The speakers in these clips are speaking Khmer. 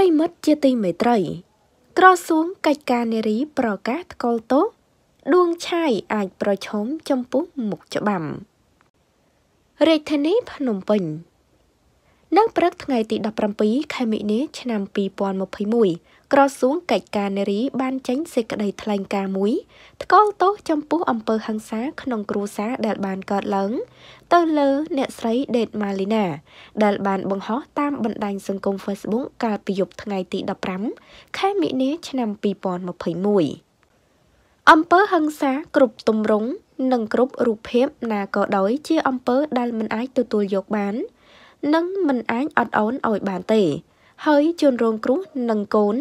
រិមិត្តជាទីមេត្រីក្រសួងកិច្ចការនារី ប្រកាសថ្កោលទោសដួងឆាយអាចប្រឈមចំពោះមុខច្បាប់រាជធានីភ្នំពេញនៅព្រឹកថ្ងៃទី17ខែមិនិនាឆ្នាំ2021ក្រសួងកិច្ចការនារីបានចេញសេចក្តីថ្លែងការណ៍មួយថ្កោលទោសចំពោះអំពើហិង្សាក្នុងគ្រួសារដែលបានកើតឡើង ទៅលើអ្នកស្រីដេតម៉ាលីណាដែលបានបង្ហោះតាមបណ្ដាញសង្គម Facebook កាលពីយប់ថ្ងៃទី15ខែមិនិនាឆ្នាំ2021អំពើហឹង្សាគ្រប់ទម្រង់និងគ្រប់រូបភាពណាក៏ដោយជាអំពើដែលមិនអាចទទួលយកបាននឹងមិនអាចអត់អូនឲ្យបានទេ ហើយជនរងគ្រោះនិងកូន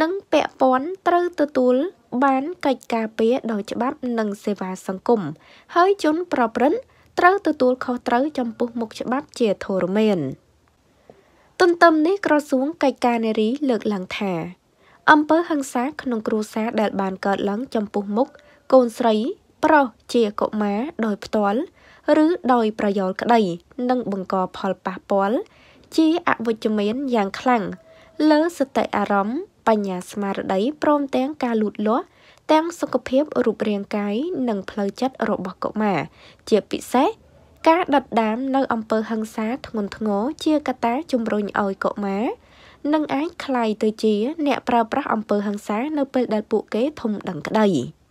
និងពាក់ព័ន្ធត្រូវទទួលបានកិច្ចការពារដោយច្បាប់ និងសេវាសង្គមហើយជនប្រព្រឹត្តត្រូវទទួលខុសត្រូវចំពោះមុខច្បាប់ជាធរមានទន្ទឹមនេះក្រសួងកិច្ចការនារី លើកឡើងថា អំពើហិង្សាក្នុងគ្រួសារដែលបាន កើតឡើងចំពោះមុខកូនស្រីប្រុសជាកុមារដោយផ្ទាល់ឬដោយប្រយោលក្តីនិងបង្កផលប៉ះពាល់ជាអវិជ្ជមានយ៉ាងខ្លាំងលើសតិអារម្មណ៍បញ្ញាស្មារតីព្រមទាំងការលូតលាស់ទាំងសុខភាពរូបរាងកាយនិងផ្លូវចិត្តរបស់កុមារជាពិសេសការដិតដាមនៅអំពើហឹង្សាធ្ងន់ធ្ងរជាកត្តាជំរុញឲ្យកុមារនឹងអាចคลายទៅជាអ្នកប្រើប្រាស់អំពើហឹង្សានៅពេលដែលពួកគេធំដឹងក្តី។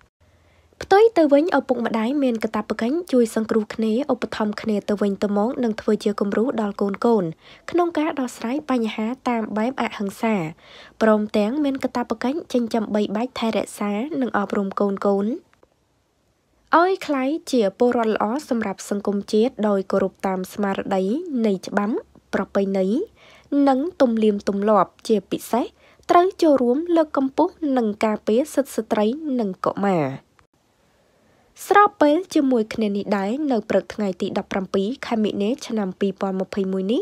ផ្ទុយទៅវិញឪពុកម្ដាយមានកាតព្វកិច្ចជួយសង្គ្រោះគ្នាឧបត្ថម្ភគ្នាទៅវិញទៅមកនិងធ្វើជាគំរូដល់កូនកូនក្នុងការដោះស្រាយបញ្ហាតាមបែបអហិង្សាព្រមទាំងមានកាតព្វកិច្ចចិញ្ចឹមបីបាច់ថែរក្សានិងអប់រំកូនកូនឲ្យខ្ល้ายជាពលរដ្ឋល្អសម្រាប់សង្គមជាតិដោយគោរពតាមស្មារតីនៃច្បាប់ប្រពៃណីនិងទំលៀមទម្លាប់ជាពិសេសត្រូវចូលរួមលើកកម្ពស់និងការពារសិទ្ធិស្ត្រីនិងកុមារ។ស្របពេលជាមួយគ្នានេះដែរនៅព្រឹកថ្ងៃទី17ខែមិនិលឆ្នាំ2021នេះ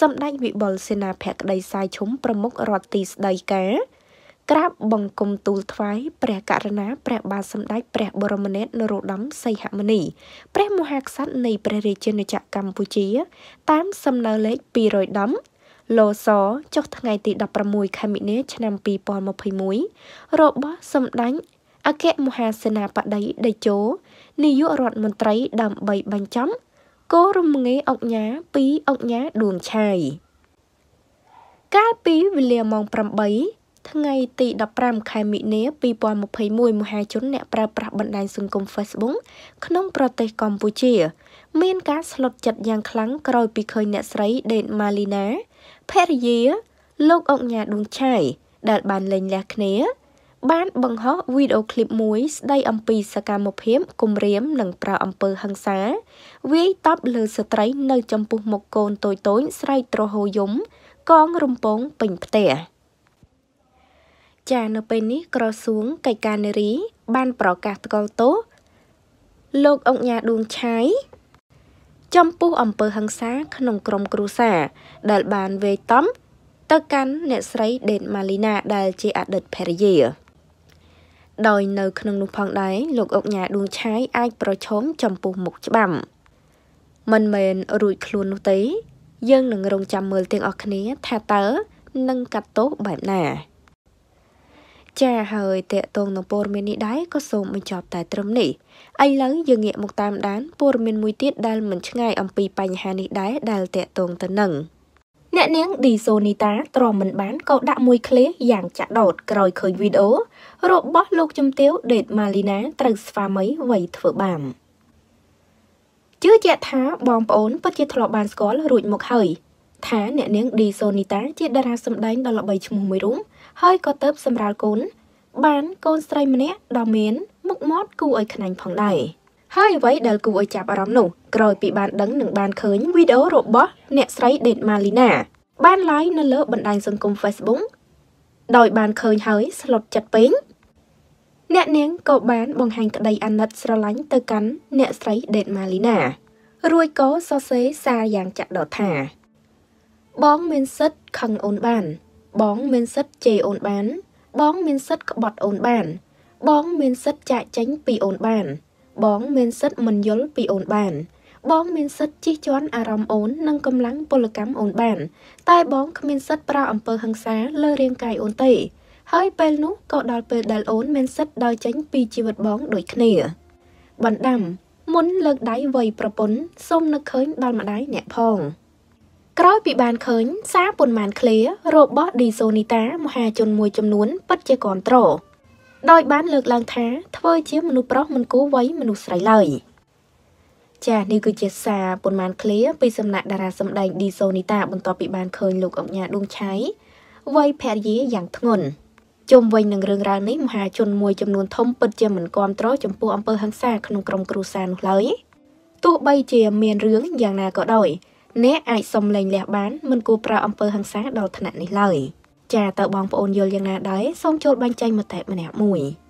សម្ដេចវិបុលសេនាភក្តីសាយឈុំប្រមុខរដ្ឋទីស្ដីការក្រាប បង្គំទូលថ្វាយព្រះករុណាព្រះបាទសម្ដេចព្រះ បរមនាថនរោត្តមសីហមុនីព្រះ មហាក្សត្រនៃព្រះរាជាណាចក្រកម្ពុជា តាមសំណើលេខ210លោសចុះថ្ងៃទី16ខែមិនិលឆ្នាំ2021របស់សម្ដេចអគ្គមហាសេនាបតីដេជោនាយករដ្ឋមន្ត្រីដើម្បីបញ្ចំគោរមងាអុកញ៉ាពីអុកញ៉ាដួងឆៃកាលពីវេលាម៉ោង8ថ្ងៃទី15ខែមិនិល2021មហាជនអ្នកប្រើប្រាស់បណ្ដាញសង្គម Facebook ក្នុងប្រទេសកម្ពុជាមានការស្លុតចិត្តយ៉ាងខ្លាំងក្រោយពីឃើញអ្នកស្រីដេតម៉ាលីណាភរិយា លោកអុកញ៉ាដួងឆៃដែល បានលែងលះគ្នាបានបង្ហោះវីដេអូឃ្លីបមួយស្ដីអំពីសកម្មភាពគំរាមនិងប្រៅអំពើហិង្សាវាយតប់លើស្ត្រី នៅ ចំពោះមុខកូនតូចតូចស្រែកទ្រហោយំកងរំពងពេញផ្ទះចានៅពេលនេះក្រសួងកិច្ចការនារី បានប្រកាសថ្កោលទោសលោកអង្គញាដួងឆៃចំពោះអំពើហិង្សាក្នុងក្រមគ្រួសារដែលបានវេយតំទៅកាន់អ្នកស្រីដេតម៉ាលីណា ដែល ជាអតីតភរិយាដោយនៅក្នុងនោះផងដែរលោកអុកញ៉ាដួងឆាយអាច ប្រឈមចំពោះមុខច្បាប់មិនមែនរួចខ្លួននោះទេយើងនឹងរងចាំមើលទាំងអស់គ្នាថាតើនឹងកាត់ទោសបែបណា ចាហើយតកតងនឹងព័ត៌មាននេះដែរក៏សូមបញ្ចប់តែត្រឹមនេះឥឡូវយើងងាកមកតាមដានព័ត៌មានមួយទៀតដែលមិនឆ្ងាយអំពី បញ្ហានេះដែរដែលតកតងទៅនឹងអ្នកនាងឌីសូនីតាទ្រាំមិនបានក៏ដាក់មួយឃ្លាយ៉ាងចាក់ដោតក្រោយឃើញវីដេអូរបស់ លោកជំទាវ ដេតម៉ាលីណាត្រូវស្វាមីវ័យធ្វើបាមជឿជាក់ថាបងប្អូនពិតជាធ្លាប់បានស្គាល់រួចមកហើយថាអ្នកនាងឌីសូនីតាជាតារាសម្ដែងដ៏ល្បីឈ្មោះមួយរូបហើយក៏ទៅសម្រាលកូន បានកូនស្រីម្នាក់ដ៏មានមុខមាត់គួរឲ្យខ្នាញ់ផងដែរហើយអ្វីដែលគួរឲ្យចាប់អារម្មណ៍នោះក្រោយពីបានដឹងនិងបានឃើញវីដេអូរបស់អ្នកស្រីដេតម៉ាលីណាបាន live នៅលើបណ្ដាញសង្គម Facebook ដោយបានឃើញហើយស្លុតចិត្តពេញអ្នកនាងក៏បានបង្ហាញក្តីអាណិតស្រឡាញ់ទៅកាន់អ្នកស្រីដេតម៉ាលីណា រួចក៏សរសេរសារយ៉ាងចាក់ដថា បងមានសិទ្ធខឹងអូនបាន បងមានសិទ្ធជេរអូនបាន បងមានសិទ្ធក្បត់អូនបាន បងមានសិទ្ធចាក់ចេញពីអូនបាន បងមានសិទ្ធមិនយល់ពីអូនបានបងមានសិទ្ធិជិះជាន់អារម្មណ៍អូននិងកម្លាំងពលកម្មអូនបាន តែបងគ្មានសិទ្ធិប្រើអំពើហិង្សាលើរាងកាយអូនទេហើយពេលនោះក៏ដល់ពេលដែលអូនមានសិទ្ធិដើរចេញពីជីវិតបង ដូចគ្នាបណ្ដាំមុនលើកដៃវ័យប្រពន្ធសូមនឹកឃើញដល់ម្ដាយអ្នកផង ក្រោយពីបានឃើញសារប៉ុន្មានឃ្លារបស់ឌីសូនីតាមហាជនមួយចំនួនពិតជាគ្រប់ត្រដោយបានលើកឡើងថាធ្វើជាមនុស្សប្រុសមិនគួរវ័យមនុស្សស្រីឡើយ។ចានេះគឺជាសារប៉ុន្មានឃ្លាពីសំណាក់តារាសម្ដែងឌីសូនីតាបន្ទាប់ពីបានឃើញលោកអង្គញាដួងឆៃវាយភរិយាយ៉ាងធ្ងន់ជុំវិញនឹងរឿងរ៉ាវនេះមហាជនមួយ ចំនួនធំពិតជាមិនគាំទ្រចំពោះអំពើហិង្សាក្នុងក្រុមគ្រួសារនោះឡើយទោះបីជាមានរឿងយ៉ាងណាក៏ដោយអ្នកអាចសុំលែងលះបានមិនគួរប្រើអំពើហិង្សាដល់ថ្នាក់នេះឡើយចាតើបងប្អូនយល់យ៉ាងណាដែរសូមចូលបញ្ចេញមតិម្នាក់មួយ។